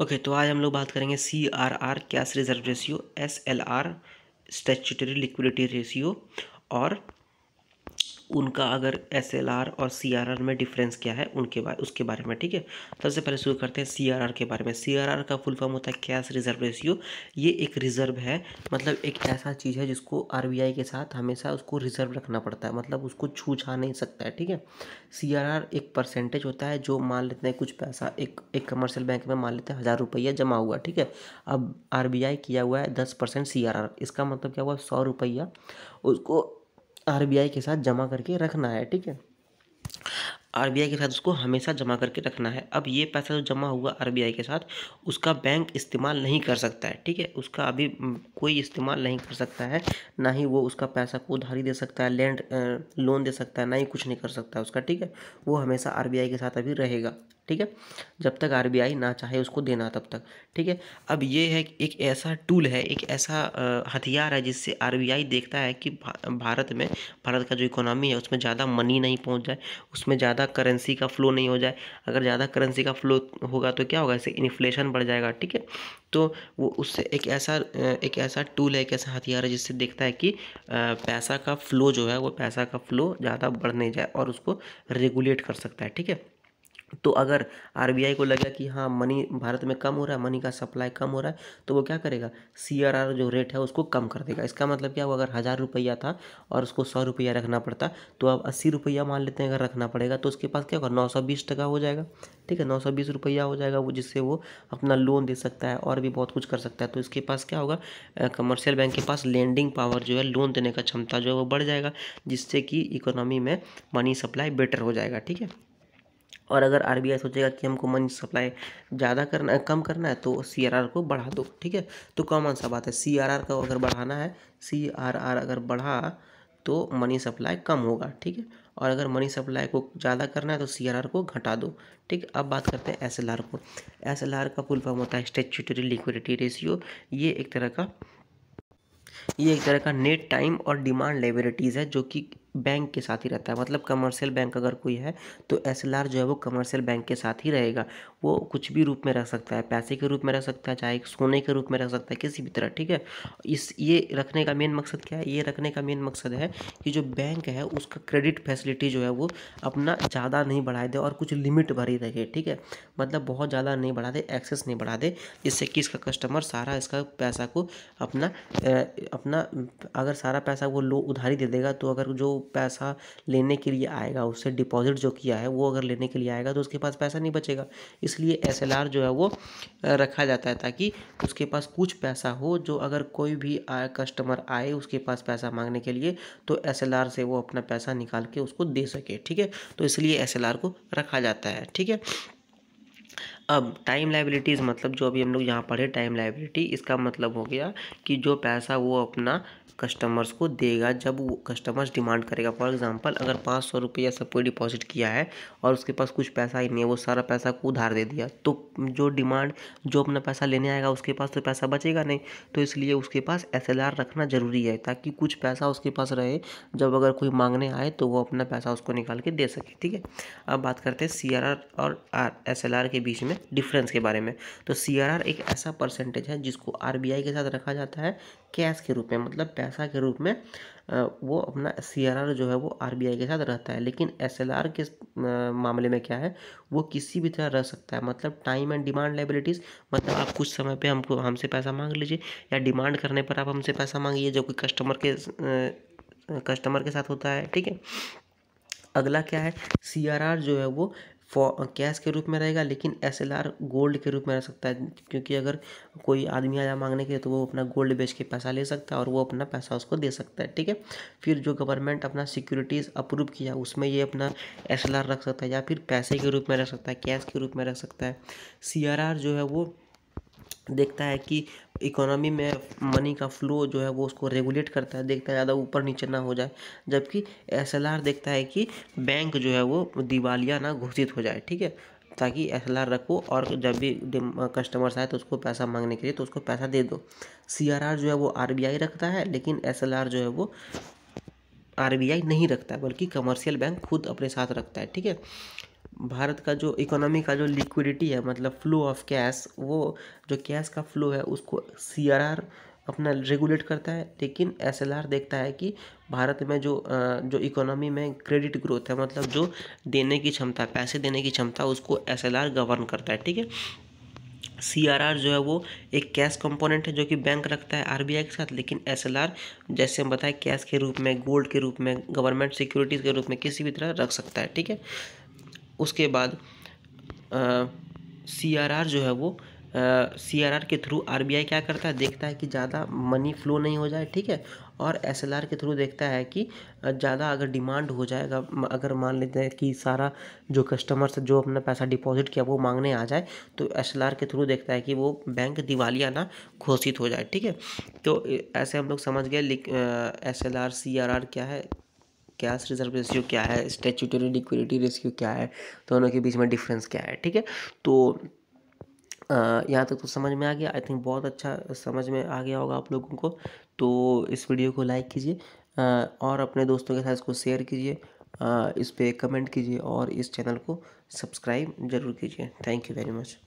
okay okay, तो आज हम लोग बात करेंगे C R R cash reserve ratio S L R statutory liquidity ratio और उनका अगर एस और सी में डिफरेंस क्या है उनके बारे उसके बारे में ठीक है सबसे पहले शुरू करते हैं सी के बारे में सी का फुल फॉर्म होता है कैश रिजर्व रेशियो ये एक रिजर्व है मतलब एक ऐसा चीज़ है जिसको आर के साथ हमेशा उसको रिजर्व रखना पड़ता है मतलब उसको छू छा नहीं सकता है ठीक है सी एक परसेंटेज होता है जो मान लेते हैं कुछ पैसा एक एक कमर्शियल बैंक में मान लेते हैं हज़ार रुपया जमा हुआ ठीक है अब आर किया हुआ है दस परसेंट सी इसका मतलब क्या हुआ सौ रुपया उसको आरबीआई के साथ जमा करके रखना है ठीक है आरबीआई के साथ उसको हमेशा जमा करके रखना है अब ये पैसा जो जमा हुआ आरबीआई के साथ उसका बैंक इस्तेमाल नहीं कर सकता है ठीक है उसका अभी कोई इस्तेमाल नहीं कर सकता है ना ही वो उसका पैसा को उधारी दे सकता है लैंड लोन दे सकता है ना ही कुछ नहीं कर सकता है उसका ठीक है वो हमेशा आर के साथ अभी रहेगा ठीक है जब तक आर ना चाहे उसको देना तब तक ठीक है अब ये है एक ऐसा टूल है एक ऐसा हथियार है जिससे आर देखता है कि भारत में भारत का जो इकोनॉमी है उसमें ज़्यादा मनी नहीं पहुंच जाए उसमें ज़्यादा करेंसी का फ़्लो नहीं हो जाए अगर ज़्यादा करेंसी का फ़्लो होगा तो क्या होगा इससे इन्फ्लेशन बढ़ जाएगा ठीक है तो वो उससे एक ऐसा एक ऐसा टूल है एक ऐसा हथियार है जिससे देखता है कि पैसा का फ़्लो जो है वो पैसा का फ़्लो ज़्यादा बढ़ नहीं जाए और उसको रेगुलेट कर सकता है ठीक है तो अगर आरबीआई को लगे कि हाँ मनी भारत में कम हो रहा है मनी का सप्लाई कम हो रहा है तो वो क्या करेगा सीआरआर जो रेट है उसको कम कर देगा इसका मतलब क्या हुआ अगर हज़ार रुपया था और उसको सौ रुपया रखना पड़ता तो अब अस्सी रुपया मान लेते हैं अगर रखना पड़ेगा तो उसके पास क्या होगा नौ सौ बीस टका हो जाएगा ठीक है नौ सौ बीस रुपया हो जाएगा वो जिससे वो अपना लोन दे सकता है और भी बहुत कुछ कर सकता है तो इसके पास क्या होगा कमर्शियल बैंक के पास लेंडिंग पावर जो है लोन देने का क्षमता जो है वो बढ़ जाएगा जिससे कि इकोनॉमी में मनी सप्लाई बेटर हो जाएगा ठीक है और अगर आर बी आई सोचेगा कि हमको मनी सप्लाई ज़्यादा करना कम करना है तो सी आर आर को बढ़ा दो ठीक है तो कॉमन सा बात है सी आर आर का अगर बढ़ाना है सी आर आर अगर बढ़ा तो मनी सप्लाई कम होगा ठीक है और अगर मनी सप्लाई को ज़्यादा करना है तो सी आर आर को घटा दो ठीक है अब बात करते हैं एस एल आर को एस एल आर का फुल फॉर्म होता है स्टेचुटरी लिक्विडिटी रेशियो ये एक तरह का ये एक तरह का नेट टाइम और डिमांड लेबरिटीज़ है जो कि बैंक के साथ ही रहता है मतलब कमर्शियल बैंक अगर कोई है तो एस जो है वो कमर्शियल बैंक के साथ ही रहेगा वो कुछ भी रूप में रह सकता है पैसे के रूप में रह सकता है चाहे सोने के रूप में रह सकता है किसी भी तरह ठीक है इस ये रखने का मेन मकसद क्या है ये रखने का मेन मकसद है कि जो बैंक है उसका क्रेडिट फैसिलिटी जो है वो अपना ज़्यादा नहीं बढ़ाए दे और कुछ लिमिट भरी रहे ठीक है मतलब बहुत ज़्यादा नहीं बढ़ा दे एक्सेस नहीं बढ़ा दे जिससे कि इसका कस्टमर सारा इसका पैसा को अपना अपना अगर सारा पैसा वो लो उधारी दे देगा तो अगर जो पैसा लेने के लिए आएगा उससे डिपॉजिट जो किया है वो अगर लेने के लिए आएगा तो उसके पास पैसा नहीं बचेगा इसलिए एस जो है वो रखा जाता है ताकि उसके पास कुछ पैसा हो जो अगर कोई भी आए, कस्टमर आए उसके पास पैसा मांगने के लिए तो एस से वो अपना पैसा निकाल के उसको दे सके ठीक है तो इसलिए एस को रखा जाता है ठीक है अब टाइम लाइबिलिटीज़ मतलब जो अभी हम लोग यहाँ पढ़े टाइम लाइबिलिटी इसका मतलब हो गया कि जो पैसा वो अपना कस्टमर्स को देगा जब वो कस्टमर्स डिमांड करेगा फॉर एग्जांपल अगर पाँच सौ रुपया सबको डिपॉजिट किया है और उसके पास कुछ पैसा ही नहीं है वो सारा पैसा को उधार दे दिया तो जो डिमांड जो अपना पैसा लेने आएगा उसके पास तो पैसा बचेगा नहीं तो इसलिए उसके पास एस रखना ज़रूरी है ताकि कुछ पैसा उसके पास रहे जब अगर कोई मांगने आए तो वो अपना पैसा उसको निकाल के दे सके ठीक है अब बात करते हैं सी और आर एस के बीच में है डिफरेंस के बारे में तो सी एक ऐसा परसेंटेज है जिसको आर के साथ रखा जाता है कैश के रूप में मतलब पैसा के रूप में वो अपना सी जो है वो आर के साथ रहता है लेकिन एस के मामले में क्या है वो किसी भी तरह रह सकता है मतलब टाइम एंड डिमांड लाइबिलिटीज़ मतलब आप कुछ समय पे हमको हमसे पैसा मांग लीजिए या डिमांड करने पर आप हमसे पैसा मांगिए जो कि कस्टमर के कस्टमर के साथ होता है ठीक है अगला क्या है सी जो है वो फॉर कैश के रूप में रहेगा लेकिन एस एल आर गोल्ड के रूप में रह सकता है क्योंकि अगर कोई आदमी आया मांगने के लिए तो वो अपना गोल्ड बेच के पैसा ले सकता है और वो अपना पैसा उसको दे सकता है ठीक है फिर जो गवर्नमेंट अपना सिक्योरिटीज़ अप्रूव किया उसमें ये अपना एस एल आर रख सकता है या फिर पैसे के रूप में रख सकता है कैश के रूप में रख सकता है सी आर आर जो है वो देखता है कि इकोनॉमी में मनी का फ्लो जो है वो उसको रेगुलेट करता है देखता है ज़्यादा ऊपर नीचे ना हो जाए जबकि एस देखता है कि बैंक जो है वो दिवालिया ना घोषित हो जाए ठीक है ताकि एस एल आर रखो और जब भी कस्टमर्स आए तो उसको पैसा मांगने के लिए तो उसको पैसा दे दो सी आर आर जो है वो आर बी आई रखता है लेकिन एस एल आर जो है वो आर बी आई नहीं रखता बल्कि कमर्शियल बैंक खुद अपने साथ रखता है ठीक है भारत का जो इकोनॉमी का जो लिक्विडिटी है मतलब फ्लो ऑफ कैश वो जो कैश का फ्लो है उसको सी अपना रेगुलेट करता है लेकिन एस देखता है कि भारत में जो जो इकोनॉमी में क्रेडिट ग्रोथ है मतलब जो देने की क्षमता पैसे देने की क्षमता उसको एस गवर्न करता है ठीक है सी आर आर जो है वो एक कैश कंपोनेंट है जो कि बैंक रखता है आर बी आई के साथ लेकिन एस एल आर जैसे हम बताएं कैश के रूप में गोल्ड के रूप में गवर्नमेंट सिक्योरिटीज़ के रूप में किसी भी तरह रख सकता है ठीक है उसके बाद सी आर आर जो है वो सी आर आर के थ्रू आर बी आई क्या करता है देखता है कि ज़्यादा मनी फ्लो नहीं हो जाए ठीक है और एस एल आर के थ्रू देखता है कि ज़्यादा अगर डिमांड हो जाएगा अगर मान लेते हैं कि सारा जो कस्टमर से जो अपना पैसा डिपॉजिट किया वो मांगने आ जाए तो एस एल आर के थ्रू देखता है कि वो बैंक दिवालिया ना घोषित हो जाए ठीक है तो ऐसे हम लोग समझ गए S L R C R R क्या है कैश रिजर्व रेशियो क्या है स्टेचुटरी लिक्विडिटी रेशियो क्या है दोनों के बीच में डिफरेंस क्या है ठीक है तो यहाँ तक तो समझ में आ गया आई थिंक बहुत अच्छा समझ में आ गया होगा आप लोगों को तो इस वीडियो को लाइक कीजिए और अपने दोस्तों के साथ इसको शेयर कीजिए इस पर कमेंट कीजिए और इस चैनल को सब्सक्राइब ज़रूर कीजिए थैंक यू वेरी मच